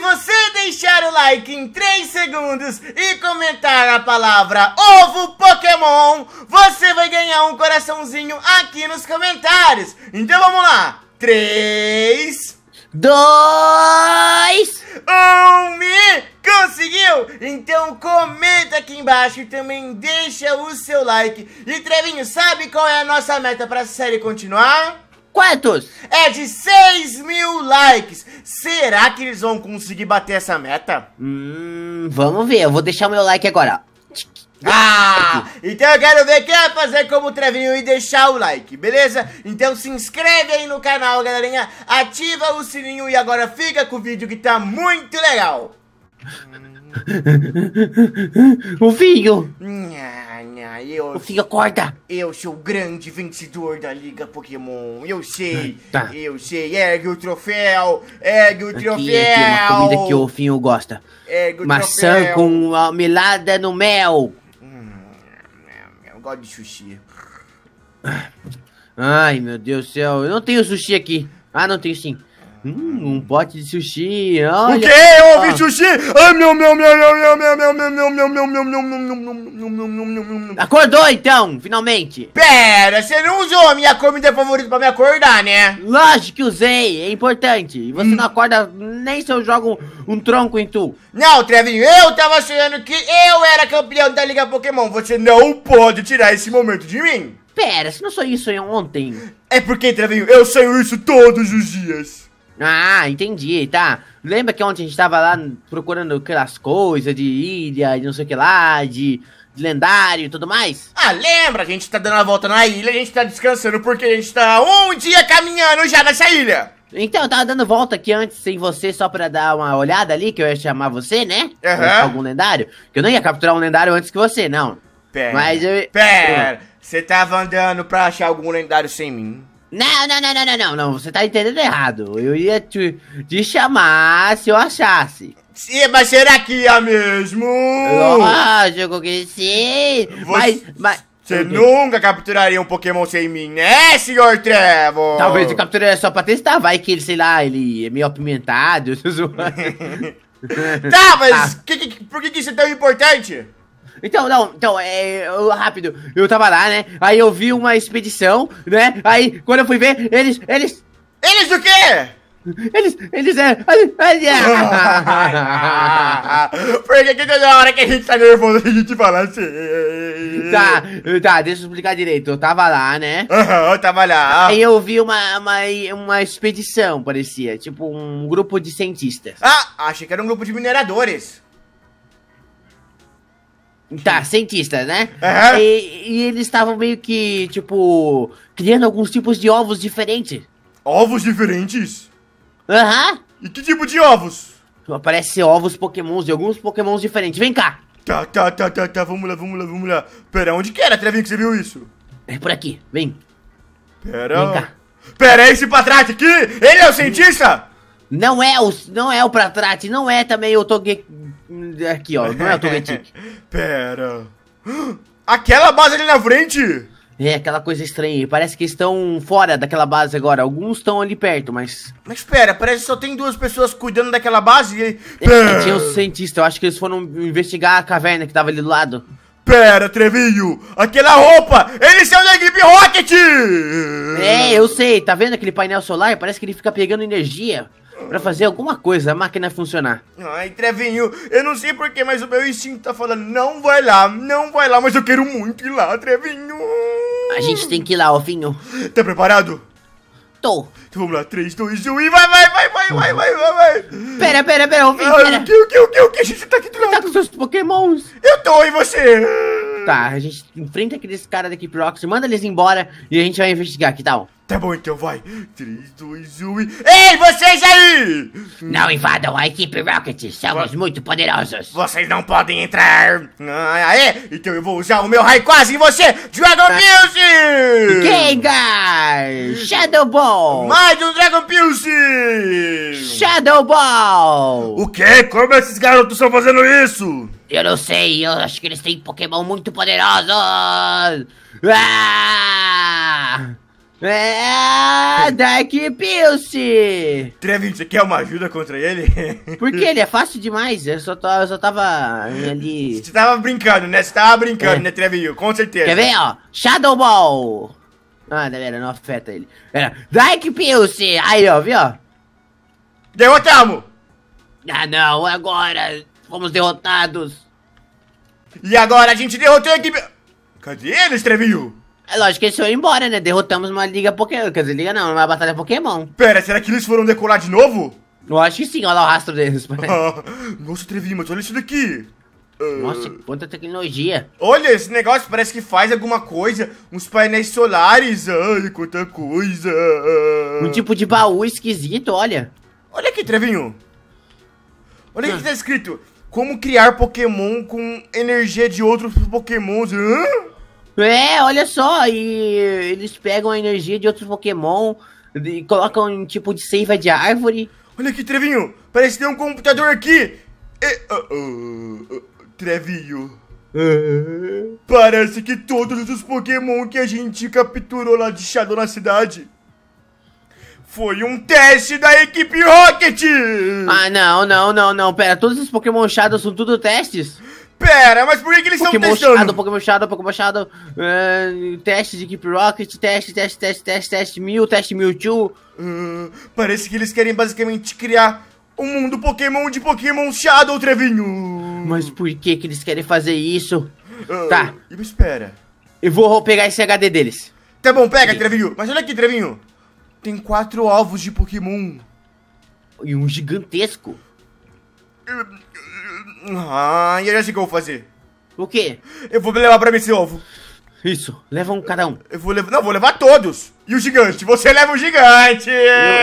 você deixar o like em 3 segundos e comentar a palavra ovo Pokémon, você vai ganhar um coraçãozinho aqui nos comentários. Então vamos lá. 3 2 1 me conseguiu? Então comenta aqui embaixo e também deixa o seu like. E Trevinho, sabe qual é a nossa meta para a série continuar? Quantos? É de 6 mil likes. Será que eles vão conseguir bater essa meta? Hum, vamos ver. Eu vou deixar o meu like agora. Ah, então eu quero ver quem vai fazer como o Trevinho e deixar o like, beleza? Então se inscreve aí no canal, galerinha, ativa o sininho e agora fica com o vídeo que tá muito legal. o vinho! eu. O Fio acorda! Eu sou o grande vencedor da Liga Pokémon. Eu sei. Ah, tá. Eu sei. Ergue o troféu! Ergue o aqui, troféu! Aqui, uma comida que o Finho gosta. Ergue o Maçã troféu. com almelada no mel. Hum, eu gosto de sushi. Ai, meu Deus do céu. Eu não tenho sushi aqui. Ah, não tenho sim. Hum, um pote de sushi. O quê? Eu ouvi sushi? Ai, meu, meu, meu, meu, meu, meu, meu, meu, meu, meu, meu, meu, meu, meu, meu, meu, meu meu Acordou então, finalmente. Pera, você não usou a minha comida favorita pra me acordar, né? Lógico que usei, é importante. E você não acorda nem se eu jogo um tronco em tu. Não, Trevinho, eu tava achando que eu era campeão da Liga Pokémon. Você não pode tirar esse momento de mim. Pera, se não sou isso ontem. É porque, Trevinho, eu sonho isso todos os dias. Ah, entendi, tá. Lembra que ontem a gente tava lá procurando aquelas coisas de ilha, de não sei o que lá, de lendário e tudo mais? Ah, lembra? A gente tá dando a volta na ilha, a gente tá descansando porque a gente tá um dia caminhando já nessa ilha. Então, eu tava dando volta aqui antes sem você, só pra dar uma olhada ali, que eu ia chamar você, né? Uhum. Algum lendário. Que eu não ia capturar um lendário antes que você, não. Pera. Mas eu. Pera! Você tava andando pra achar algum lendário sem mim. Não, não, não, não, não, não, você tá entendendo errado. Eu ia te, te chamar se eu achasse. Sim, mas será que ia é mesmo? Lógico que sim. Você, mas, Você nunca capturaria um Pokémon sem mim, né, senhor Trevor? Talvez eu capturaria só pra testar, vai que ele, sei lá, ele é meio apimentado. tá, mas ah. que, que, por que, que isso é tão importante? Então, não, então, é. Eu, rápido, eu tava lá, né? Aí eu vi uma expedição, né? Aí, quando eu fui ver, eles. Eles. Eles o quê? Eles, eles é. é. Porque que toda hora que a gente tá nervoso a gente fala assim. Tá, tá, deixa eu explicar direito. Eu tava lá, né? Aham, uhum, tava lá. Aí eu vi uma, uma, uma expedição, parecia. Tipo, um grupo de cientistas. Ah, achei que era um grupo de mineradores. Tá, cientista, né? Uhum. E, e, eles estavam meio que, tipo, criando alguns tipos de ovos diferentes. Ovos diferentes? Aham. Uhum. E que tipo de ovos? Aparece ovos pokémons e alguns pokémons diferentes. Vem cá. Tá, tá, tá, tá, tá. Vamos lá, vamos lá, vamos lá. Pera, onde que era, Trevinho, que você viu isso? É por aqui. Vem. Pera. Vem cá. Pera, esse Patrate aqui? Ele é o cientista? Não é o, não é o Patrate, não é também o Toge... Hum, é aqui, ó, não é o Togetic. Pera. Aquela base ali na frente! É, aquela coisa estranha. Parece que estão fora daquela base agora. Alguns estão ali perto, mas. Mas espera, parece que só tem duas pessoas cuidando daquela base e. É, tinha os um cientistas. Eu acho que eles foram investigar a caverna que tava ali do lado. Pera, Trevinho! Aquela roupa! Ele saiu da equipe Rocket! É, eu sei. Tá vendo aquele painel solar? Parece que ele fica pegando energia para fazer alguma coisa, a máquina funcionar. Ai, Trevinho, eu não sei porquê, mas o meu instinto tá falando, não vai lá, não vai lá, mas eu quero muito ir lá, Trevinho. A gente tem que ir lá, ovinho. Tá preparado? Tô. Então vamos lá, 3, 2, 1 e vai, vai, vai, vai, vai, vai, vai, vai. Pera, pera, pera, ovinho, ah, pera. o que, o que, o que, o que, a gente tá aqui do lado. tá com seus pokémons? Eu tô, e você? tá, a gente enfrenta aqueles caras da equipe Oxy, manda eles embora e a gente vai investigar, que tal? Tá bom, então vai. 3, 2, 1 e... Ei, vocês aí! Não invadam a equipe Rocket, somos muito poderosos. Vocês não podem entrar. Ah, aê, então eu vou usar o meu Raikwaza em você, Dragon ah. Pulse! Gengar! Shadow Ball! Mais um Dragon Pulse! Shadow Ball! O que? Como esses garotos estão fazendo isso? Eu não sei, eu acho que eles têm Pokémon muito poderosos! Ah! É, Dark Pilce! Trevin, você quer uma ajuda contra ele? Porque ele é fácil demais, eu só, tô, eu só tava ali... Você tava brincando, né? Você tava brincando, é. né, Trevin? Com certeza. Quer ver, ó? Shadow Ball! Ah, galera, não afeta ele. Era é, Dark Pilce! Aí, ó, viu? Derrotamos! Ah, não, agora... Fomos derrotados. E agora a gente derrotou a equipe... Cadê eles, Trevinho? É lógico que eles foram embora, né? Derrotamos uma liga Pokémon. Quer dizer, liga não, uma batalha Pokémon. Pera, será que eles foram decolar de novo? Eu acho que sim, olha lá o rastro deles. Nossa, Trevinho, mas olha isso daqui. Ah. Nossa, quanta tecnologia. Olha, esse negócio parece que faz alguma coisa. Uns painéis solares. Ai, quanta coisa. Um tipo de baú esquisito, olha. Olha aqui, Trevinho. Olha o ah. que tá escrito. Como criar Pokémon com energia de outros Pokémons? Hã? É, olha só, e eles pegam a energia de outros Pokémon e colocam em tipo de seiva de árvore. Olha aqui, Trevinho, parece que tem um computador aqui. E, é, uh, ah, uh, ah, uh, ah, trevinho. Parece que todos os Pokémon que a gente capturou lá de Shadow na cidade foi um teste da equipe Rocket! Ah, não, não, não, não. Pera, todos os Pokémon Shadow são tudo testes? Pera, mas por que, que eles Pokémon estão testando? Shadow, Pokémon Shadow, Pokémon Shadow, uh, teste de Equipe Rocket, teste, teste, teste, teste, teste mil, teste mil two. Uh, parece que eles querem basicamente criar um mundo Pokémon de Pokémon Shadow, Trevinho. Mas por que que eles querem fazer isso? Uh, tá. Espera. Eu vou pegar esse HD deles. Tá bom, pega, Trevinho. Mas olha aqui, Trevinho. Tem quatro ovos de Pokémon. E um gigantesco. Ah, e eu já sei o que eu vou fazer. O quê? Eu vou levar pra mim esse ovo. Isso, leva um cada um. Eu vou levar. Não, vou levar todos. E o gigante? Você leva o gigante! Eu,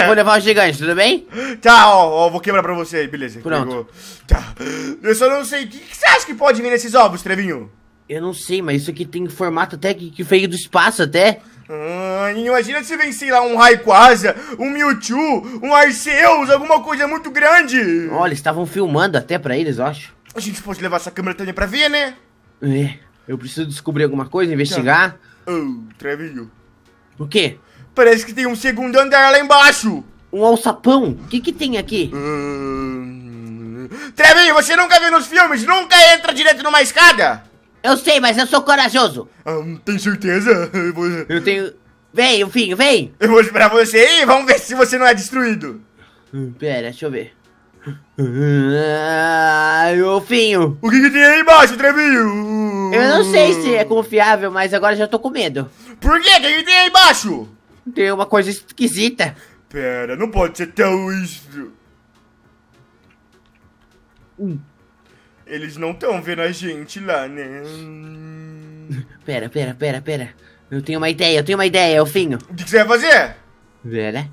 eu vou levar o gigante, tudo bem? Tá, ó, ó vou quebrar pra você aí, beleza. Pronto. Pegou. Tá. Eu só não sei. O que, que, você acha que pode vir nesses ovos, Trevinho? Eu não sei, mas isso aqui tem formato até que, que veio do espaço até. Ah, imagina se vem, sei lá, um Raikwaza, um Mewtwo, um Arceus, alguma coisa muito grande. Olha, estavam filmando até pra eles, eu acho. A gente pode levar essa câmera também pra ver, né? É, eu preciso descobrir alguma coisa, investigar. Tá. Oh, Trevinho. O quê? Parece que tem um segundo andar lá embaixo. Um alçapão? O que que tem aqui? Hum... Trevinho, você nunca viu nos filmes? Nunca entra direto numa escada? Eu sei, mas eu sou corajoso. Ah, tem certeza? Eu, vou... eu tenho. Vem, o Finho, vem! Eu vou esperar você e vamos ver se você não é destruído. pera, deixa eu ver. Ai, ah, O que, que, tem aí embaixo, Trevinho? Eu não sei se é confiável, mas agora já tô com medo. Por quê? O que, que tem aí embaixo? Tem uma coisa esquisita. Pera, não pode ser tão isso. Hum. Eles não estão vendo a gente lá, né? Pera, pera, pera, pera. Eu tenho uma ideia, eu tenho uma ideia, Elfinho. O que, você vai fazer? Pera.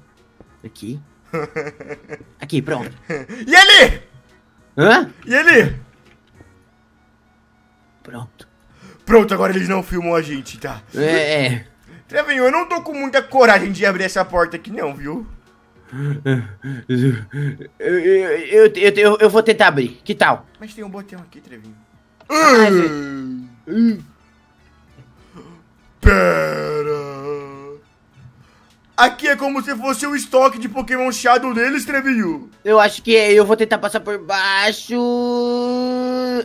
Aqui. Aqui, pronto. E ali? Hã? E ali? Pronto. Pronto, agora eles não filmam a gente, tá? É. é. Trevinho, eu não tô com muita coragem de abrir essa porta aqui não, viu? Eu, eu, eu, eu, vou tentar abrir. Que tal? Mas tem um botão aqui, Trevinho. Pera. Aqui é como se fosse o estoque de Pokémon Shadow deles, Trevinho. Eu acho que é. Eu vou tentar passar por baixo.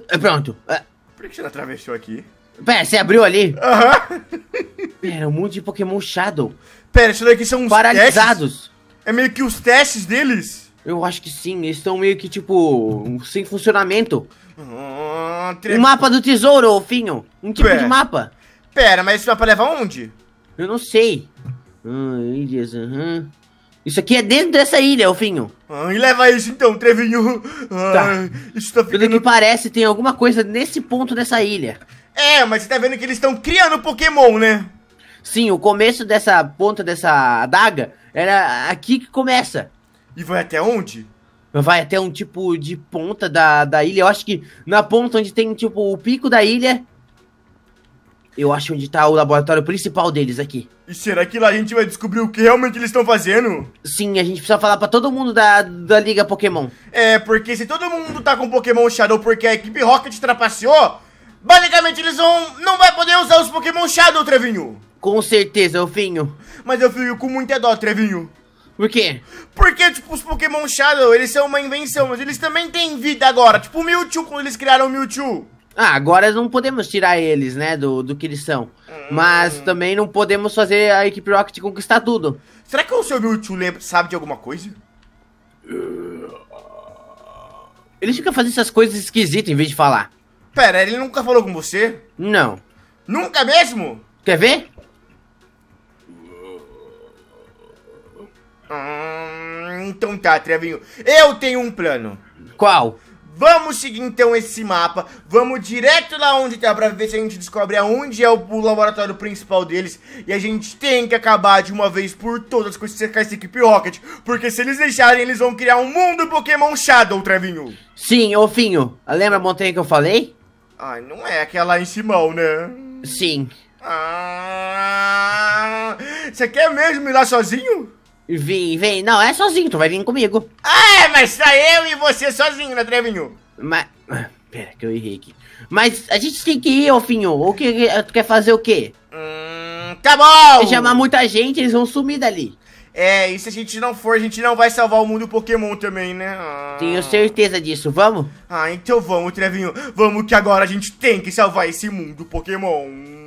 É, pronto. É. Por que você não atravessou aqui? Pera, você abriu ali? Aham. Pera, um monte de Pokémon Shadow. Pera, isso daqui são uns Paralisados. Testes? É meio que os testes deles? Eu acho que sim, eles estão meio que tipo. sem funcionamento. O ah, mapa do tesouro, Finho! Um tipo Pera. de mapa! Pera, mas esse mapa leva onde? Eu não sei. Ah, ilhas, aham. Uhum. Isso aqui é dentro dessa ilha, Elfinho. Ah, e leva isso então, Trevinho. Ah, tá. Isso tá ficando... Pelo que parece, tem alguma coisa nesse ponto dessa ilha. É, mas você tá vendo que eles estão criando Pokémon, né? Sim, o começo dessa ponta dessa adaga era aqui que começa. E vai até onde? Vai até um tipo de ponta da, da ilha. Eu acho que na ponta onde tem, tipo, o pico da ilha. Eu acho onde tá o laboratório principal deles aqui. E será que lá a gente vai descobrir o que realmente eles estão fazendo? Sim, a gente precisa falar para todo mundo da, da Liga Pokémon. É, porque se todo mundo tá com Pokémon Shadow porque a equipe Rocket trapaceou, basicamente eles vão. não vai poder usar os Pokémon Shadow, Trevinho. Com certeza, Elfinho. Mas eu fico com muita dó, Trevinho. Por quê? Porque, tipo, os Pokémon Shadow, eles são uma invenção, mas eles também têm vida agora. Tipo o Mewtwo, quando eles criaram o Mewtwo. Ah, agora não podemos tirar eles, né, do, do que eles são. Hum. Mas também não podemos fazer a equipe Rocket conquistar tudo. Será que o seu Mewtwo lembra, sabe de alguma coisa? Ele fica fazendo essas coisas esquisitas em vez de falar. Pera, ele nunca falou com você? Não. Nunca mesmo? Quer ver? Hum, então tá, Trevinho. Eu tenho um plano. Qual? Vamos seguir então esse mapa. Vamos direto lá onde tá pra ver se a gente descobre aonde é o, o laboratório principal deles. E a gente tem que acabar de uma vez por todas com esse esse equipe Rocket. Porque se eles deixarem, eles vão criar um mundo Pokémon Shadow, Trevinho. Sim, Ovinho. Lembra a montanha que eu falei? Ai, não é aquela em Simão, né? Sim. Ah, você quer mesmo ir lá sozinho? Vem, vem. Não, é sozinho, tu vai vir comigo. Ah, é, mas tá eu e você sozinho, né, Trevinho? Mas. Pera, que eu errei aqui. Mas a gente tem que ir, Ofinho. O que eh, tu quer fazer o quê? Hum, tá bom! Se chamar muita gente, eles vão sumir dali. É, e se a gente não for, a gente não vai salvar o mundo Pokémon também, né? Ah. Tenho certeza disso, vamos? Ah, então vamos, Trevinho. Vamos que agora a gente tem que salvar esse mundo Pokémon.